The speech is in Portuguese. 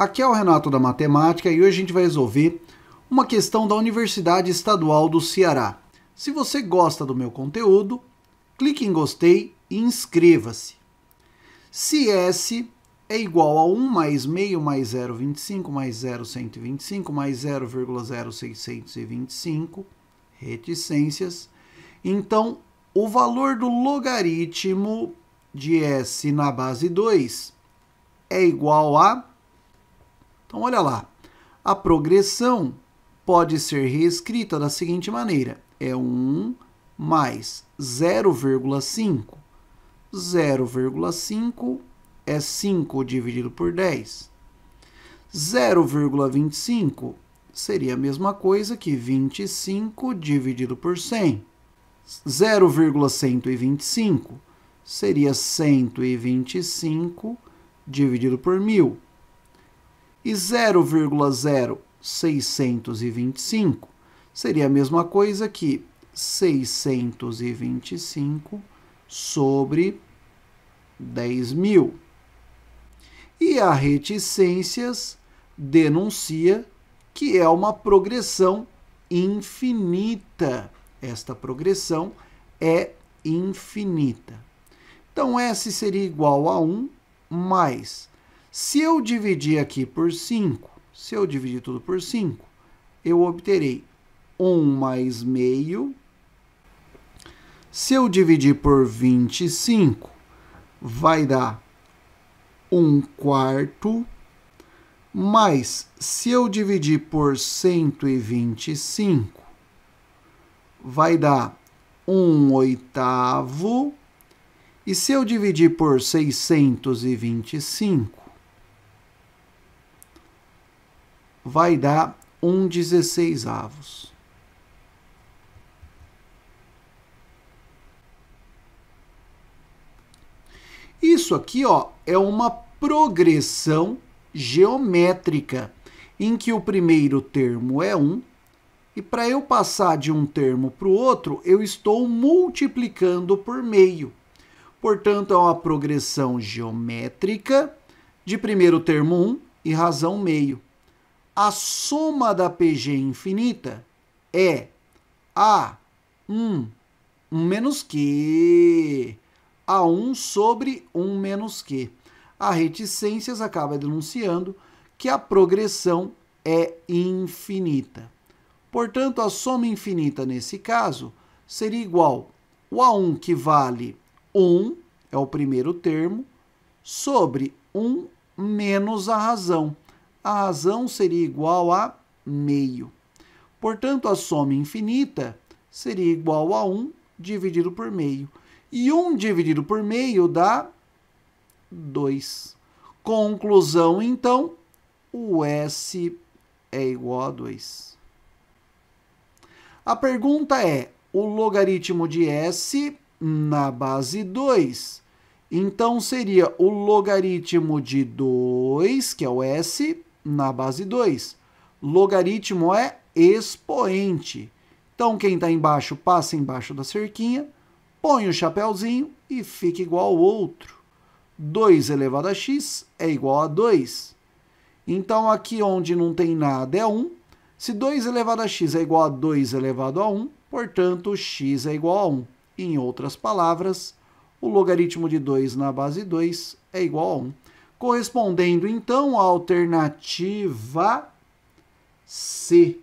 Aqui é o Renato da Matemática e hoje a gente vai resolver uma questão da Universidade Estadual do Ceará. Se você gosta do meu conteúdo, clique em gostei e inscreva-se. Se S é igual a 1 mais meio mais 0,25 mais 0,125 mais 0,0625 reticências, então o valor do logaritmo de S na base 2 é igual a então, olha lá. A progressão pode ser reescrita da seguinte maneira: é 1 mais 0,5. 0,5 é 5 dividido por 10. 0,25 seria a mesma coisa que 25 dividido por 100. 0,125 seria 125 dividido por 1000 e 0,0625 seria a mesma coisa que 625 sobre 10.000. E a reticências denuncia que é uma progressão infinita. Esta progressão é infinita. Então, S seria igual a 1 mais se eu dividir aqui por 5, se eu dividir tudo por 5, eu obterei 1 mais meio. Se eu dividir por 25, vai dar 1 quarto. Mas se eu dividir por 125, vai dar 1 oitavo. E se eu dividir por 625, vai dar 1 16 avos. Isso aqui ó, é uma progressão geométrica, em que o primeiro termo é 1, e para eu passar de um termo para o outro, eu estou multiplicando por meio. Portanto, é uma progressão geométrica de primeiro termo 1 e razão meio a soma da PG infinita é A1 menos Q. A1 sobre 1 menos Q. A reticências acaba denunciando que a progressão é infinita. Portanto, a soma infinita nesse caso seria igual o A1 que vale 1, é o primeiro termo, sobre 1 menos a razão a razão seria igual a meio. Portanto, a soma infinita seria igual a 1 dividido por meio. E 1 dividido por meio dá 2. Conclusão, então, o S é igual a 2. A pergunta é: o logaritmo de S na base 2. Então, seria o logaritmo de 2, que é o S, na base 2. Logaritmo é expoente. Então, quem está embaixo, passa embaixo da cerquinha, põe o chapéuzinho e fica igual ao outro. 2 elevado a x é igual a 2. Então, aqui onde não tem nada é 1. Se 2 elevado a x é igual a 2 elevado a 1, portanto, x é igual a 1. Em outras palavras, o logaritmo de 2 na base 2 é igual a 1 correspondendo então à alternativa C.